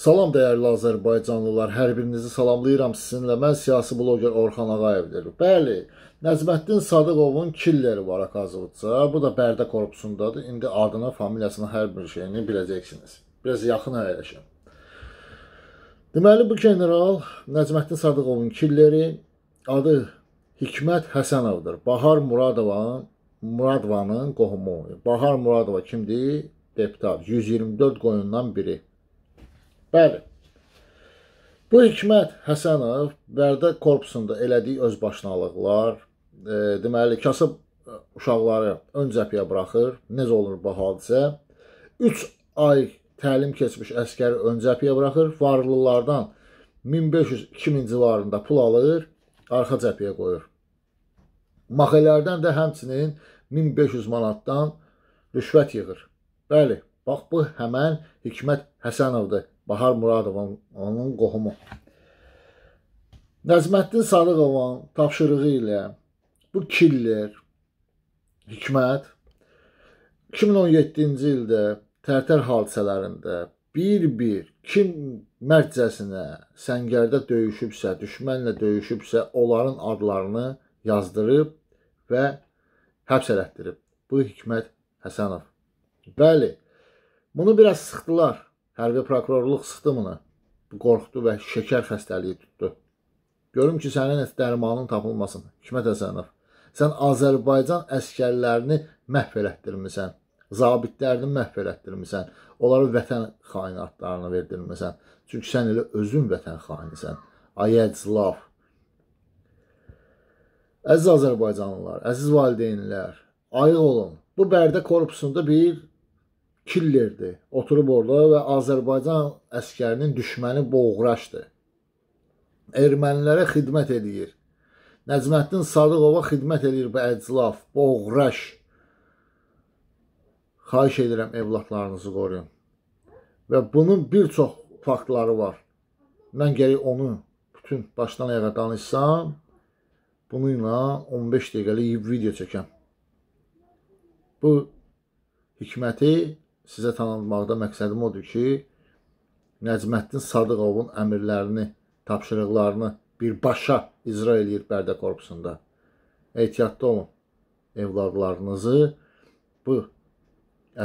Salam dəyərli Azərbaycanlılar, hər birinizi salamlayıram sizinlə. Mən siyasi bloqer Orxan Ağayevdir. Bəli, Nəcməddin Sadıqovun killeri var Akazovca. Bu da Bərdə korpusundadır. İndi adını, familiyasını, hər bir şeyini biləcəksiniz. Biraz yaxın əyləşin. Deməli, bu general Nəcməddin Sadıqovun killeri adı Hikmət Həsənovdur. Bahar Muradovanın Muradovanın qohumu. Bahar Muradova kimdir? Deputat. 124 qoyundan biri. Bəli. Bu Hikmət Həsənov Bərdə korpusunda elədiyi özbaşınalıqlar, e, deməli kasıb uşaqları ön cəbhəyə buraxır. Necə olur bu hadisə? 3 ay təlim keçmiş əskəri ön cəbhəyə buraxır. Varlılardan 1500-2000 civarında pul alır, arxa cəbhəyə qoyur. Maxelərdən də həmçinin 1500 manatdan rüşvət yığır. Bəli, bax bu həmən Hikmət Həsənovdur. Bahar Muradovanın qohumu. Nəzməddin Sadıqovun tapşırığı ilə bu killer Hikmət 2017-ci ildə tərtər hadisələrində bir-bir kim mərcəsinə səngərdə döyüşübsə, düşmənlə döyüşübsə, onların adlarını yazdırıb və həbs elətdirib. Bu Hikmət Həsənov. Bəli, bunu biraz sıxdılar. Hərbi prokurorluq sıxdı buna. Qorxdu və şəkər xəstəliyi tutdu. Görüm ki, sənin dərmanın tapılmasın. Kimə təsənif? Sən Azərbaycan əskərlərini məhv elətdirmisən. Zabitlərini məhv elətdirmisən. Onlara vətən xainatlarını verdirmisən. Çünki sən elə özün vətən xainisən. Ayəclav. Əziz Azərbaycanlılar, əziz valideynlər, ayıq olun. Bu Bərdə korpusunda bir killerdir. Oturub orada və Azərbaycan əskərinin düşməni boğraşdır. Ermənilərə xidmət edir. Nəcməddin Sadıqova xidmət edir bu əclaf, boğraş. Xahiş edirəm evlatlarınızı qoruyun. Və bunun bir çox faktları var. Mən gərək onu bütün başdan ayağa danışsam, bununla 15 dəqiqəlik video çəkəm. Bu hikməti sizə tanıtmaqda məqsədim odur ki, Nəcməddin Sadıqovun əmirlərini, tapşırıqlarını birbaşa icra eləyir Bərdə korpusunda. Ehtiyatlı olun, evladlarınızı bu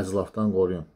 əzlafdan qoruyun.